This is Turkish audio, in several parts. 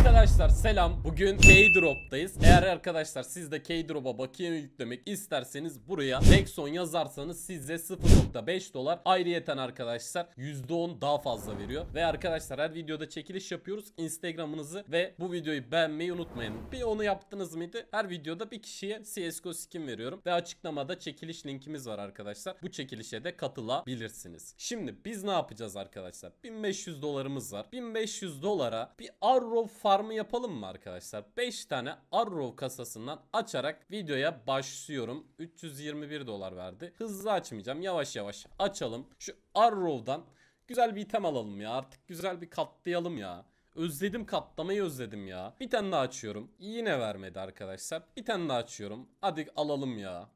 Arkadaşlar selam. Bugün K-Drop'tayız. Eğer arkadaşlar siz de K-Drop'a bakiye yüklemek isterseniz buraya Nexon yazarsanız size 0.5 dolar ayrıyeten arkadaşlar %10 daha fazla veriyor. Ve arkadaşlar her videoda çekiliş yapıyoruz. Instagram'ınızı ve bu videoyu beğenmeyi unutmayın. Bir onu yaptınız mıydı? Her videoda bir kişiye CSGO skin veriyorum. Ve açıklamada çekiliş linkimiz var arkadaşlar. Bu çekilişe de katılabilirsiniz. Şimdi biz ne yapacağız arkadaşlar? 1500 dolarımız var. 1500 dolara bir Arrow farmı yapalım mı arkadaşlar? 5 tane Arrow kasasından açarak videoya başlıyorum. 321 dolar verdi. Hızlı açmayacağım. Yavaş yavaş açalım. Şu Arrow'dan güzel bir item alalım ya. Artık güzel bir katlayalım ya. Özledim katlamayı özledim ya. Bir tane daha açıyorum. Yine vermedi arkadaşlar. Bir tane daha açıyorum. Hadi alalım ya.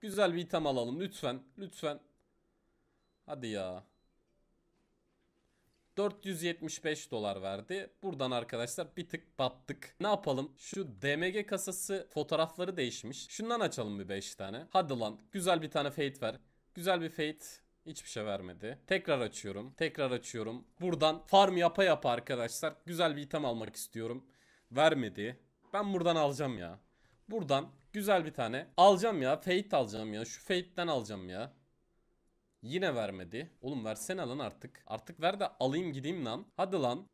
Güzel bir item alalım lütfen. Lütfen. Hadi ya. 475 dolar verdi. Buradan arkadaşlar bir tık battık. Ne yapalım? Şu DMG kasası fotoğrafları değişmiş. Şundan açalım bir 5 tane. Hadi lan güzel bir tane fate ver. Güzel bir fate Hiçbir şey vermedi. Tekrar açıyorum. Tekrar açıyorum. Buradan farm yapa yapa arkadaşlar. Güzel bir item almak istiyorum. Vermedi. Ben buradan alacağım ya. Buradan güzel bir tane alacağım ya. Fate alacağım ya. Şu Fate'den alacağım ya. Yine vermedi. Oğlum versene lan artık. Artık ver de alayım gideyim lan. Hadi lan.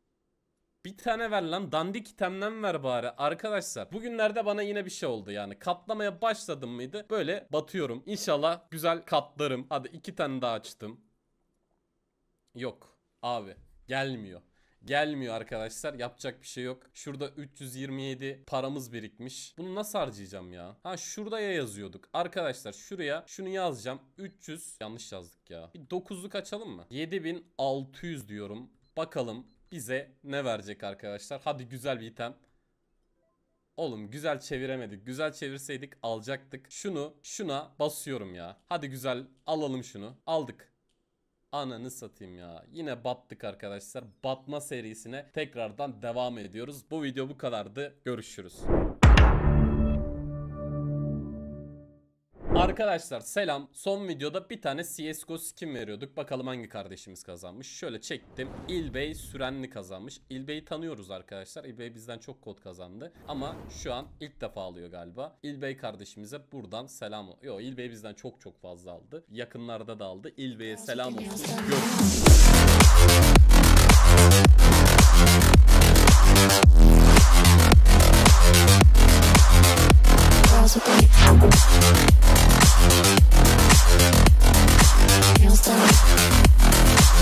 Bir tane ver lan dandik itemden ver bari arkadaşlar. Bugünlerde bana yine bir şey oldu yani katlamaya başladım mıydı böyle batıyorum. İnşallah güzel katlarım. Hadi iki tane daha açtım. Yok abi gelmiyor gelmiyor arkadaşlar. Yapacak bir şey yok. Şurada 327 paramız birikmiş. Bunu nasıl harcayacağım ya? Ha şurada ya yazıyorduk. Arkadaşlar şuraya şunu yazacağım. 300 yanlış yazdık ya. Bir 9'luk açalım mı? 7600 diyorum. Bakalım bize ne verecek arkadaşlar. Hadi güzel bir item. Oğlum güzel çeviremedik. Güzel çevirseydik alacaktık. Şunu şuna basıyorum ya. Hadi güzel alalım şunu. Aldık. Ananı satayım ya. Yine battık arkadaşlar. Batma serisine tekrardan devam ediyoruz. Bu video bu kadardı. Görüşürüz. Arkadaşlar selam. Son videoda bir tane CSGO skin veriyorduk. Bakalım hangi kardeşimiz kazanmış. Şöyle çektim. İlbey Sürenli kazanmış. İlbey'i tanıyoruz arkadaşlar. İlbey bizden çok kod kazandı. Ama şu an ilk defa alıyor galiba. İlbey kardeşimize buradan selam. Yo İlbey bizden çok çok fazla aldı. Yakınlarda da aldı. İlbey'e selam olsun. Görüşürüz.